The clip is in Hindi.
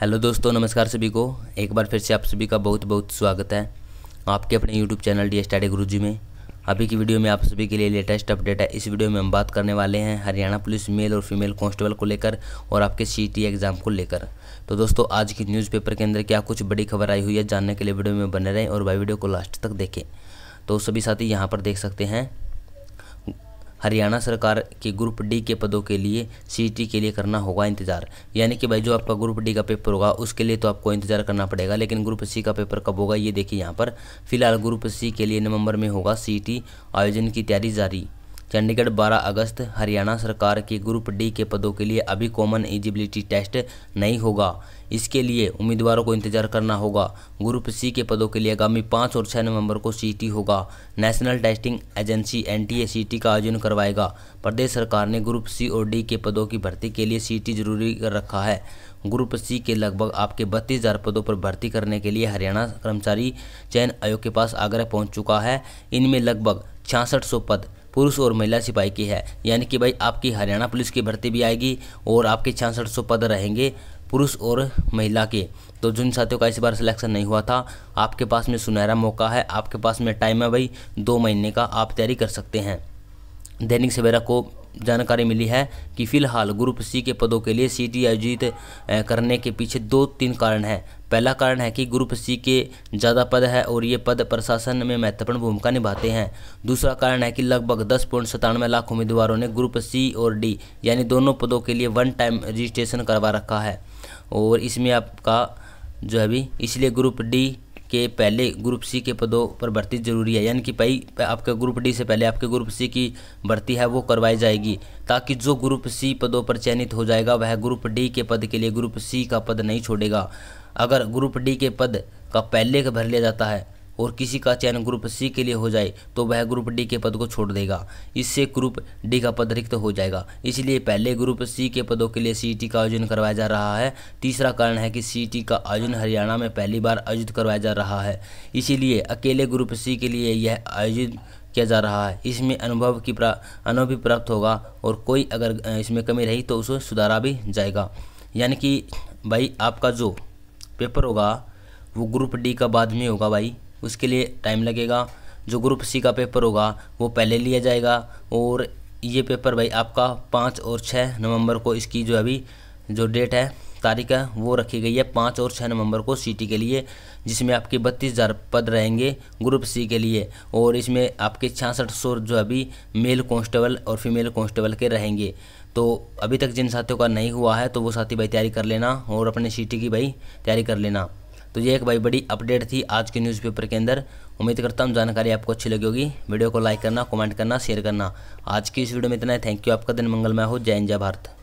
हेलो दोस्तों नमस्कार सभी को एक बार फिर से आप सभी का बहुत बहुत स्वागत है आपके अपने यूट्यूब चैनल डी स्टडी गुरु में अभी की वीडियो में आप सभी के लिए लेटेस्ट अपडेट है इस वीडियो में हम बात करने वाले हैं हरियाणा पुलिस मेल और फीमेल कांस्टेबल को लेकर और आपके सी e एग्ज़ाम को लेकर तो दोस्तों आज की न्यूज़पेपर के अंदर क्या कुछ बड़ी खबर आई हुई है जानने के लिए वीडियो में बने रहें और भाई वीडियो को लास्ट तक देखें तो सभी साथी यहाँ पर देख सकते हैं हरियाणा सरकार के ग्रुप डी के पदों के लिए सी के लिए करना होगा इंतज़ार यानी कि भाई जो आपका ग्रुप डी का पेपर होगा उसके लिए तो आपको इंतज़ार करना पड़ेगा लेकिन ग्रुप सी का पेपर कब होगा ये देखिए यहाँ पर फिलहाल ग्रुप सी के लिए नवंबर में होगा सी आयोजन की तैयारी जारी चंडीगढ़ 12 अगस्त हरियाणा सरकार के ग्रुप डी के पदों के लिए अभी कॉमन एलिजिबिलिटी टेस्ट नहीं होगा इसके लिए उम्मीदवारों को इंतजार करना होगा ग्रुप सी के पदों के लिए आगामी पाँच और छः नवंबर को सीटी होगा national testing agency N T का आयोजन करवाएगा प्रदेश सरकार ने ग्रुप सी और डी के पदों की भर्ती के लिए सीटी जरूरी कर रखा है ग्रुप सी के लगभग आपके बत्तीस हज़ार पदों पर भर्ती करने के लिए हरियाणा कर्मचारी चयन आयोग के पास आग्रह पहुँच चुका है इनमें लगभग छियासठ सौ पद पुरुष और महिला सिपाही की है यानी कि भाई आपकी हरियाणा पुलिस की भर्ती भी आएगी और आपके छियासठ सौ पद रहेंगे पुरुष और महिला के तो जिन साथियों का इस बार सिलेक्शन नहीं हुआ था आपके पास में सुनहरा मौका है आपके पास में टाइम है भाई दो महीने का आप तैयारी कर सकते हैं दैनिक सवेरा को जानकारी मिली है कि फिलहाल ग्रुप सी के पदों के लिए सीटी आयोजित करने के पीछे दो तीन कारण हैं पहला कारण है कि ग्रुप सी के ज़्यादा पद है और ये पद प्रशासन में महत्वपूर्ण भूमिका निभाते हैं दूसरा कारण है कि लगभग दस पॉइंट सतानवे लाख उम्मीदवारों ने ग्रुप सी और डी यानी दोनों पदों के लिए वन टाइम रजिस्ट्रेशन करवा रखा है और इसमें आपका जो है भी इसलिए ग्रुप डी के पहले ग्रुप सी के पदों पर भर्ती जरूरी है यानी कि भाई आपके ग्रुप डी से पहले आपके ग्रुप सी की भर्ती है वो करवाई जाएगी ताकि जो ग्रुप सी पदों पर चयनित हो जाएगा वह ग्रुप डी के पद के लिए ग्रुप सी का पद नहीं छोड़ेगा अगर ग्रुप डी के पद का पहले भर लिया जाता है और किसी का चयन ग्रुप सी के लिए हो जाए तो वह ग्रुप डी के पद को छोड़ देगा इससे ग्रुप डी का पद रिक्त हो जाएगा इसलिए पहले ग्रुप सी के पदों के लिए सी का आयोजन करवाया जा रहा है तीसरा कारण है कि सी का आयोजन हरियाणा में पहली बार आयोजित करवाया जा रहा है इसीलिए अकेले ग्रुप सी के लिए यह आयोजित किया जा रहा है इसमें अनुभव की प्रा अनुभव भी प्राप्त होगा और कोई अगर इसमें कमी रही तो उसे सुधारा भी जाएगा यानी कि भाई आपका जो पेपर होगा वो ग्रुप डी का बाद में होगा भाई उसके लिए टाइम लगेगा जो ग्रुप सी का पेपर होगा वो पहले लिया जाएगा और ये पेपर भाई आपका पाँच और छः नवंबर को इसकी जो अभी जो डेट है तारीख है वो रखी गई है पाँच और छः नवंबर को सीटी के लिए जिसमें आपके बत्तीस हज़ार पद रहेंगे ग्रुप सी के लिए और इसमें आपके छियासठ सौ जो अभी मेल कांस्टेबल और फीमेल कांस्टेबल के रहेंगे तो अभी तक जिन साथियों का नहीं हुआ है तो वो साथी भाई तैयारी कर लेना और अपने सीटी की भाई तैयारी कर लेना तो ये एक भाई बड़ी अपडेट थी आज के न्यूज़पेपर के अंदर उम्मीद करता हूँ जानकारी आपको अच्छी लगी होगी वीडियो को लाइक करना कमेंट करना शेयर करना आज की इस वीडियो में इतना है थैंक यू आपका दिन मंगलमय हो जय इंजय भारत